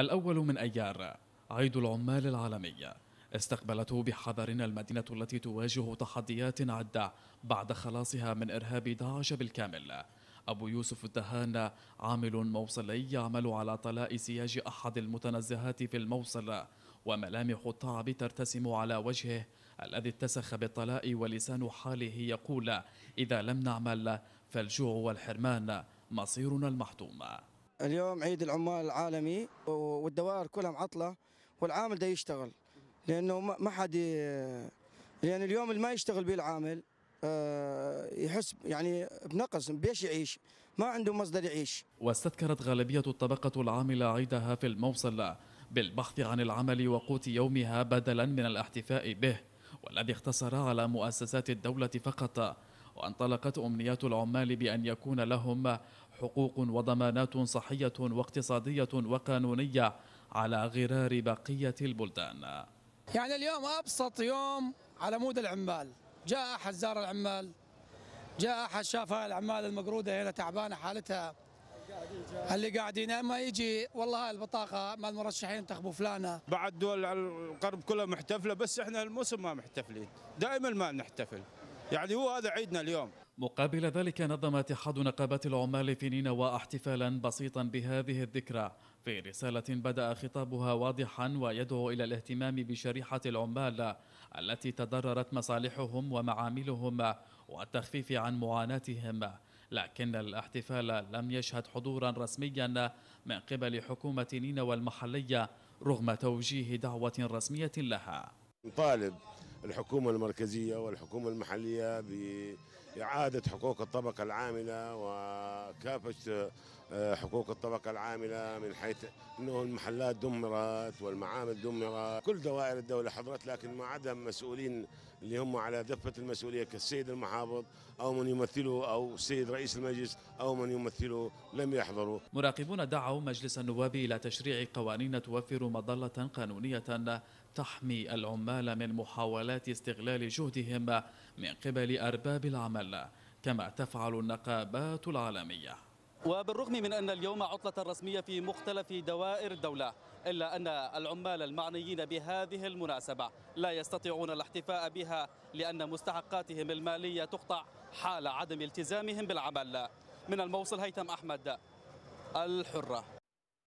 الأول من أيار عيد العمال العالمي استقبلته بحذرنا المدينة التي تواجه تحديات عدة بعد خلاصها من إرهاب داعش بالكامل أبو يوسف الدهان عامل موصلي يعمل على طلاء سياج أحد المتنزهات في الموصل وملامح التعب ترتسم على وجهه الذي اتسخ بالطلاء ولسان حاله يقول إذا لم نعمل فالجوع والحرمان مصيرنا المحتوم اليوم عيد العمال العالمي والدوائر كلها معطله والعامل ده يشتغل لانه ما حد لان اليوم اللي ما يشتغل به العامل آه، يحس يعني بنقص بيش يعيش ما عنده مصدر يعيش واستذكرت غالبية الطبقة العاملة عيدها في الموصل بالبحث عن العمل وقوت يومها بدلا من الاحتفاء به والذي اختصر على مؤسسات الدولة فقط وانطلقت أمنيات العمال بأن يكون لهم حقوق وضمانات صحية واقتصادية وقانونية على غرار بقية البلدان يعني اليوم أبسط يوم على مود العمال جاء أحد زار العمال جاء أحد شاف هاي العمال المقرودة هنا تعبانة حالتها اللي قاعدين اما يجي والله هاي البطاقه مال المرشحين تخبو فلانه بعد دول القرب كلها محتفله بس احنا الموسم ما محتفلين دائما ما نحتفل يعني هو هذا عيدنا اليوم مقابل ذلك نظم اتحاد نقابات العمال في نينوى احتفالا بسيطا بهذه الذكرى في رسالة بدأ خطابها واضحا ويدعو إلى الاهتمام بشريحة العمال التي تضررت مصالحهم ومعاملهم والتخفيف عن معاناتهم لكن الاحتفال لم يشهد حضورا رسميا من قبل حكومة نينوى المحلية رغم توجيه دعوة رسمية لها نطالب الحكومة المركزية والحكومة المحلية ب إعادة حقوق الطبقة العاملة وكافة آه، حقوق الطبقة العاملة من حيث أنه المحلات دمرت والمعامل دمرت كل دوائر الدولة حضرت لكن ما عدا مسؤولين اللي هم على دفة المسؤولية كالسيد المحافظ أو من يمثله أو السيد رئيس المجلس أو من يمثله لم يحضروا مراقبون دعوا مجلس النواب إلى تشريع قوانين توفر مظلة قانونية تحمي العمال من محاولات استغلال جهدهم من قبل أرباب العمل كما تفعل النقابات العالمية وبالرغم من أن اليوم عطلة رسمية في مختلف دوائر الدولة إلا أن العمال المعنيين بهذه المناسبة لا يستطيعون الاحتفاء بها لأن مستحقاتهم المالية تقطع حال عدم التزامهم بالعمل من الموصل هيثم أحمد الحرة